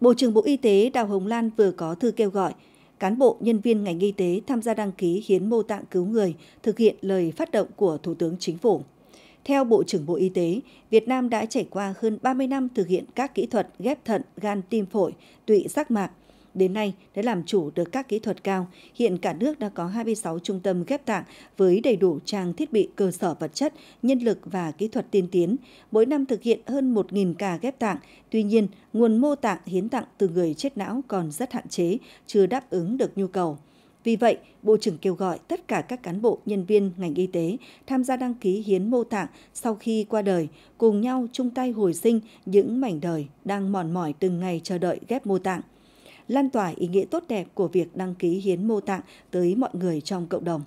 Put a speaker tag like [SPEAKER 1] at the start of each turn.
[SPEAKER 1] Bộ trưởng Bộ Y tế Đào Hồng Lan vừa có thư kêu gọi cán bộ, nhân viên ngành y tế tham gia đăng ký hiến mô tạng cứu người, thực hiện lời phát động của Thủ tướng Chính phủ. Theo Bộ trưởng Bộ Y tế, Việt Nam đã trải qua hơn 30 năm thực hiện các kỹ thuật ghép thận, gan tim phổi, tụy giác mạc – Đến nay đã làm chủ được các kỹ thuật cao, hiện cả nước đã có 26 trung tâm ghép tạng với đầy đủ trang thiết bị cơ sở vật chất, nhân lực và kỹ thuật tiên tiến. Mỗi năm thực hiện hơn 1.000 ca ghép tạng, tuy nhiên nguồn mô tạng hiến tặng từ người chết não còn rất hạn chế, chưa đáp ứng được nhu cầu. Vì vậy, Bộ trưởng kêu gọi tất cả các cán bộ, nhân viên ngành y tế tham gia đăng ký hiến mô tạng sau khi qua đời, cùng nhau chung tay hồi sinh những mảnh đời đang mòn mỏi từng ngày chờ đợi ghép mô tạng lan tỏa ý nghĩa tốt đẹp của việc đăng ký hiến mô tạng tới mọi người trong cộng đồng.